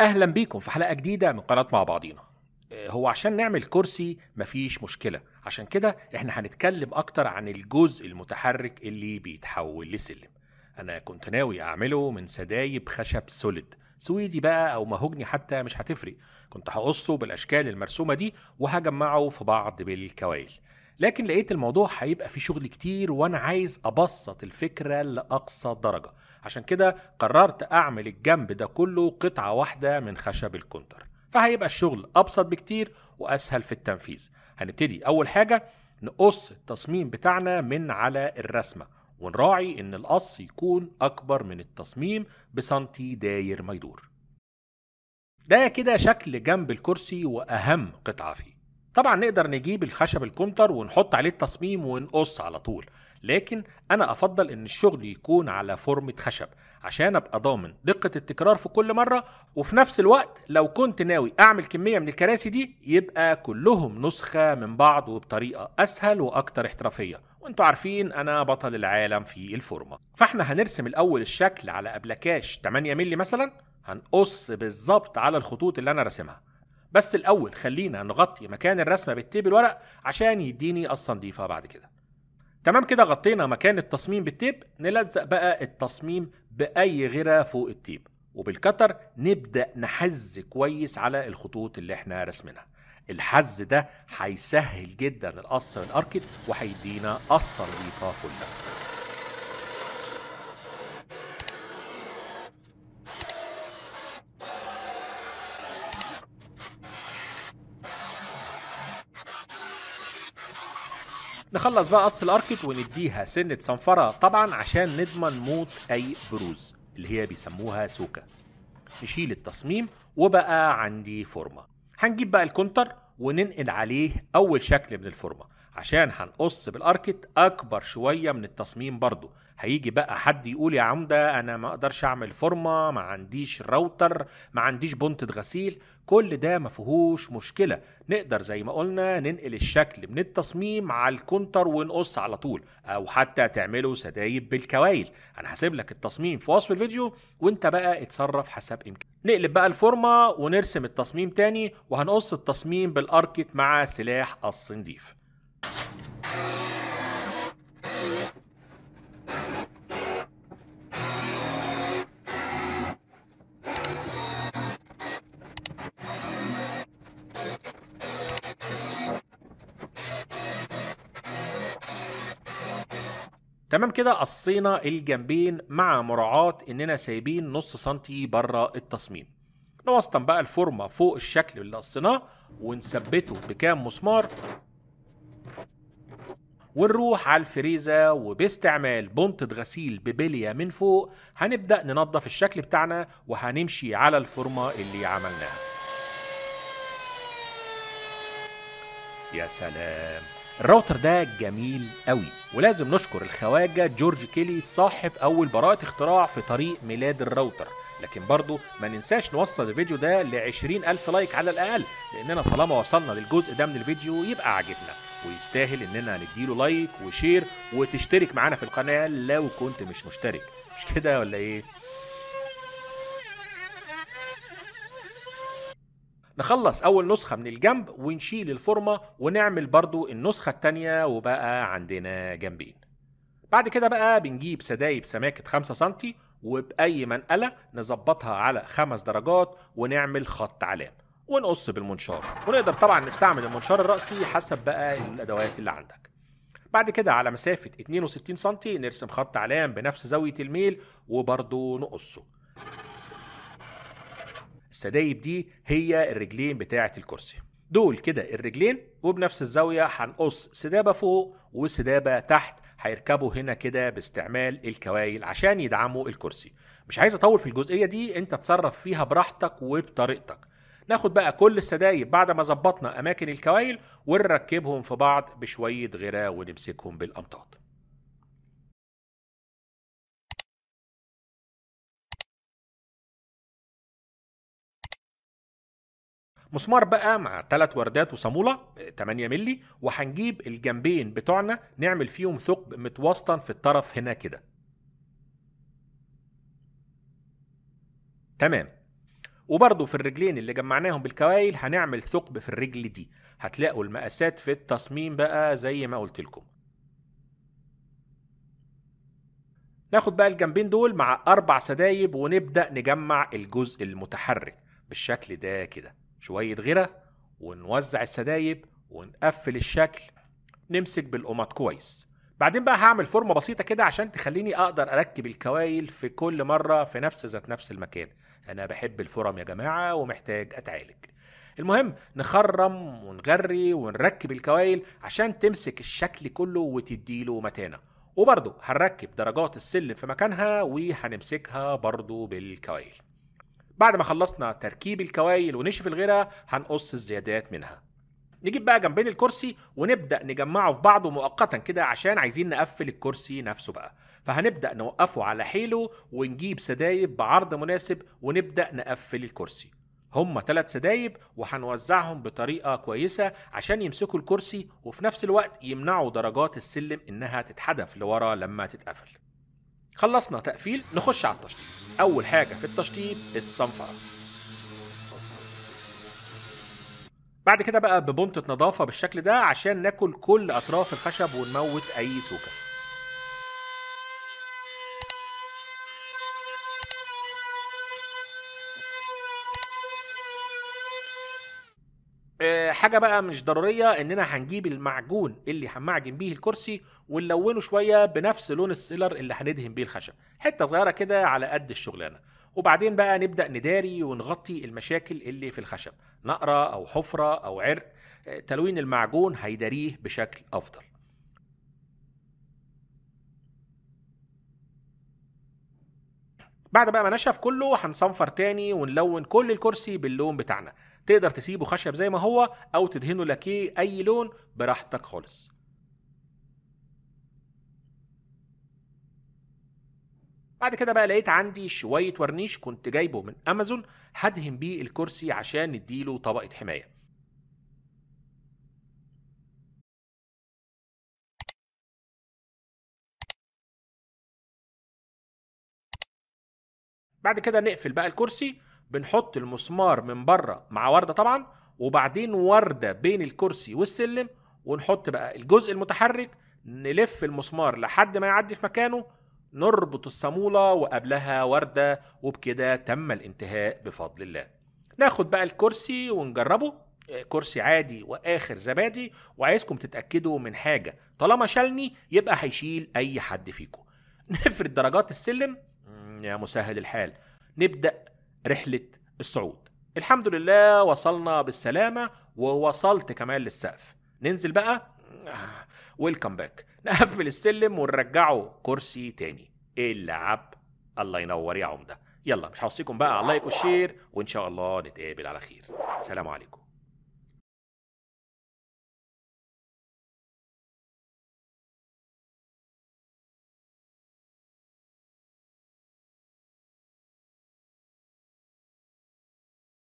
اهلا بيكم في حلقه جديده من قناه مع بعضينا آه، هو عشان نعمل كرسي مفيش مشكله عشان كده احنا هنتكلم اكتر عن الجزء المتحرك اللي بيتحول لسلم انا كنت ناوي اعمله من سدايب خشب سوليد سويدي بقى او مهجني حتى مش هتفرق كنت هقصه بالاشكال المرسومه دي وهجمعه في بعض بالكوايل لكن لقيت الموضوع هيبقى فيه شغل كتير وانا عايز ابسط الفكره لاقصى درجه عشان كده قررت اعمل الجنب ده كله قطعه واحده من خشب الكونتر فهيبقى الشغل ابسط بكتير واسهل في التنفيذ هنبتدي اول حاجه نقص التصميم بتاعنا من على الرسمه ونراعي ان القص يكون اكبر من التصميم بسنتي داير ما يدور ده كده شكل جنب الكرسي واهم قطعه فيه طبعا نقدر نجيب الخشب الكونتر ونحط عليه التصميم ونقص على طول لكن انا افضل ان الشغل يكون على فورمة خشب عشان ابقى ضامن دقة التكرار في كل مرة وفي نفس الوقت لو كنت ناوي اعمل كمية من الكراسي دي يبقى كلهم نسخة من بعض وبطريقة اسهل واكتر احترافية وانتوا عارفين انا بطل العالم في الفورمة فاحنا هنرسم الاول الشكل على ابلكاش 8 مللي مثلا هنقص بالظبط على الخطوط اللي انا راسمها بس الأول خلينا نغطي مكان الرسمة بالتيب الورق عشان يديني الصنديفة بعد كده تمام كده غطينا مكان التصميم بالتيب نلزق بقى التصميم بأي غيرة فوق التيب وبالكتر نبدأ نحز كويس على الخطوط اللي احنا رسمناها الحز ده هيسهل جدا القص من وهيدينا وهيدينا الصنديفة فله نخلص بقى قص الاركت ونديها سنه صنفره طبعا عشان نضمن موت اي بروز اللي هي بيسموها سوكا نشيل التصميم وبقى عندي فورمه هنجيب بقى الكونتر وننقل عليه اول شكل من الفورمه عشان هنقص بالاركت اكبر شويه من التصميم برضو هيجي بقى حد يقول يا عمده انا ما اقدرش اعمل فورمه ما عنديش راوتر ما عنديش بنطه غسيل كل ده ما فيهوش مشكله نقدر زي ما قلنا ننقل الشكل من التصميم على الكونتر ونقص على طول او حتى تعمله سدايب بالكوايل انا هسيب لك التصميم في وصف الفيديو وانت بقى اتصرف حسب امكانك نقلب بقى الفورمه ونرسم التصميم تاني وهنقص التصميم بالاركت مع سلاح الصنديف تمام كده قصينا الجنبين مع مراعاة اننا سايبين نص سنتي بره التصميم نوسطن بقى الفورمة فوق الشكل اللي قصيناه ونثبته بكام مسمار ونروح على الفريزة وباستعمال بنطة غسيل ببلية من فوق هنبدأ ننظف الشكل بتاعنا وهنمشي على الفورمة اللي عملناها يا سلام الراوتر ده جميل قوي ولازم نشكر الخواجه جورج كيلي صاحب اول براءه اختراع في طريق ميلاد الراوتر لكن برضه ما ننساش نوصل الفيديو ده ل ألف لايك على الاقل لاننا طالما وصلنا للجزء ده من الفيديو يبقى عاجبنا ويستاهل اننا نديله لايك وشير وتشترك معانا في القناه لو كنت مش مشترك مش كده ولا ايه نخلص اول نسخه من الجنب ونشيل الفورمه ونعمل برضو النسخه التانية وبقى عندنا جنبين بعد كده بقى بنجيب سدايب سماكه 5 سم وبأي منقلة نظبطها على خمس درجات ونعمل خط علام ونقص بالمنشار ونقدر طبعا نستعمل المنشار الرأسي حسب بقى الأدوات اللي عندك بعد كده على مسافة 62 سم نرسم خط علام بنفس زاوية الميل وبرضه نقصه السدايب دي هي الرجلين بتاعة الكرسي دول كده الرجلين وبنفس الزاوية هنقص سدابة فوق وسدابة تحت هيركبوا هنا كده باستعمال الكوايل عشان يدعموا الكرسي مش عايز اطول في الجزئية دي انت تصرف فيها براحتك وبطريقتك ناخد بقى كل السدايب بعد ما ظبطنا اماكن الكوايل ونركبهم في بعض بشوية غراء ونمسكهم بالامطاط مسمار بقى مع ثلاث وردات وصامولة 8 آه، مللي وهنجيب الجنبين بتوعنا نعمل فيهم ثقب متوسطا في الطرف هنا كده تمام وبرضو في الرجلين اللي جمعناهم بالكوايل هنعمل ثقب في الرجل دي هتلاقوا المقاسات في التصميم بقى زي ما قلت لكم ناخد بقى الجنبين دول مع أربع سدايب ونبدأ نجمع الجزء المتحرك بالشكل ده كده شوية غيرة ونوزع السدايب ونقفل الشكل نمسك بالقمط كويس بعدين بقى هعمل فورمة بسيطة كده عشان تخليني أقدر أركب الكوايل في كل مرة في نفس ذات نفس المكان أنا بحب الفرم يا جماعة ومحتاج أتعالج المهم نخرم ونغري ونركب الكوايل عشان تمسك الشكل كله وتديله متانة وبرضه هنركب درجات السلم في مكانها وهنمسكها برضه بالكوايل بعد ما خلصنا تركيب الكوايل ونشف الغيرها هنقص الزيادات منها نجيب بقى جنبين الكرسي ونبدا نجمعه في بعضه مؤقتا كده عشان عايزين نقفل الكرسي نفسه بقى فهنبدا نوقفه على حيله ونجيب سدايب بعرض مناسب ونبدا نقفل الكرسي هما ثلاث سدايب وهنوزعهم بطريقه كويسه عشان يمسكوا الكرسي وفي نفس الوقت يمنعوا درجات السلم انها تتحدف لورا لما تتقفل خلصنا تقفيل نخش على التشطيب اول حاجه في التشطيب الصنفره بعد كده بقى ببنطة نظافة بالشكل ده عشان ناكل كل أطراف الخشب ونموت أي سوكة حاجه بقى مش ضروريه اننا هنجيب المعجون اللي هنمعجن بيه الكرسي ونلونه شويه بنفس لون السيلر اللي هندهن بيه الخشب حته صغيره كده على قد الشغلانه وبعدين بقى نبدا نداري ونغطي المشاكل اللي في الخشب نقره او حفره او عرق آه، تلوين المعجون هيداريه بشكل افضل بعد بقى ما نشف كله هنصنفر تاني ونلون كل الكرسي باللون بتاعنا تقدر تسيبه خشب زي ما هو او تدهنه لكيه اي لون براحتك خالص بعد كده بقى لقيت عندي شوية ورنيش كنت جايبه من أمازون هدهن بيه الكرسي عشان نديله طبقة حماية بعد كده نقفل بقى الكرسي بنحط المسمار من بره مع ورده طبعا وبعدين ورده بين الكرسي والسلم ونحط بقى الجزء المتحرك نلف المسمار لحد ما يعدي في مكانه نربط الصامولة وقبلها وردة وبكده تم الانتهاء بفضل الله ناخد بقى الكرسي ونجربه كرسي عادي واخر زبادي وعايزكم تتأكدوا من حاجة طالما شالني يبقى هيشيل اي حد فيكم نفرد درجات السلم يا مسهل الحال نبدأ رحلة الصعود الحمد لله وصلنا بالسلامة ووصلت كمان للسقف ننزل بقى ويلكم آه، باك نقفل السلم ونرجعه كرسي تاني إيه اللعب الله ينور يا عمده يلا مش هوصيكم بقى على اللايك والشير وان شاء الله نتقابل على خير سلام عليكم